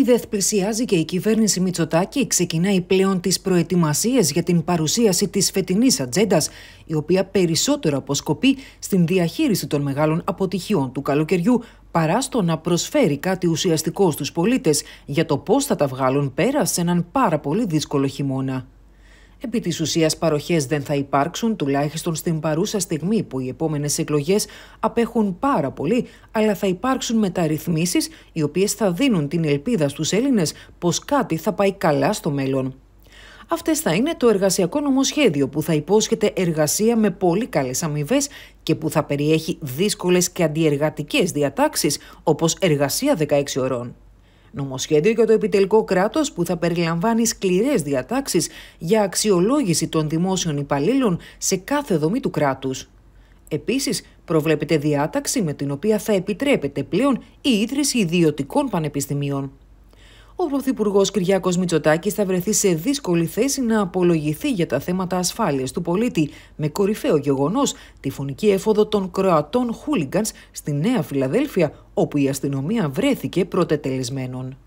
Η ΔΕΘ πλησιάζει και η κυβέρνηση Μητσοτάκη ξεκινάει πλέον τις προετοιμασίες για την παρουσίαση της φετινής ατζέντας, η οποία περισσότερο αποσκοπεί στην διαχείριση των μεγάλων αποτυχιών του καλοκαιριού παρά στο να προσφέρει κάτι ουσιαστικό στους πολίτες για το πώς θα τα βγάλουν πέρα σε έναν πάρα πολύ δύσκολο χειμώνα. Επί της ουσίας παροχές δεν θα υπάρξουν, τουλάχιστον στην παρούσα στιγμή που οι επόμενες εκλογές απέχουν πάρα πολύ, αλλά θα υπάρξουν μεταρρυθμίσεις, οι οποίες θα δίνουν την ελπίδα στους Έλληνες πως κάτι θα πάει καλά στο μέλλον. Αυτές θα είναι το εργασιακό νομοσχέδιο που θα υπόσχεται εργασία με πολύ καλές αμοιβές και που θα περιέχει δύσκολες και αντιεργατικές διατάξεις όπως εργασία 16 ωρών νομοσχέδιο για το επιτελικό κράτος που θα περιλαμβάνει σκληρές διατάξεις για αξιολόγηση των δημόσιων υπαλλήλων σε κάθε δομή του κράτους. Επίσης, προβλέπεται διάταξη με την οποία θα επιτρέπεται πλέον η ίδρυση ιδιωτικών πανεπιστημίων. Ο Πρωθυπουργός Κυριάκος Μητσοτάκης θα βρεθεί σε δύσκολη θέση να απολογηθεί για τα θέματα ασφάλειας του πολίτη, με κορυφαίο γεγονός τη φωνική έφοδο των Κροατών Χούλιγκαν στη Νέα Φιλαδέλφια, όπου η αστυνομία βρέθηκε πρωτετελεσμένων.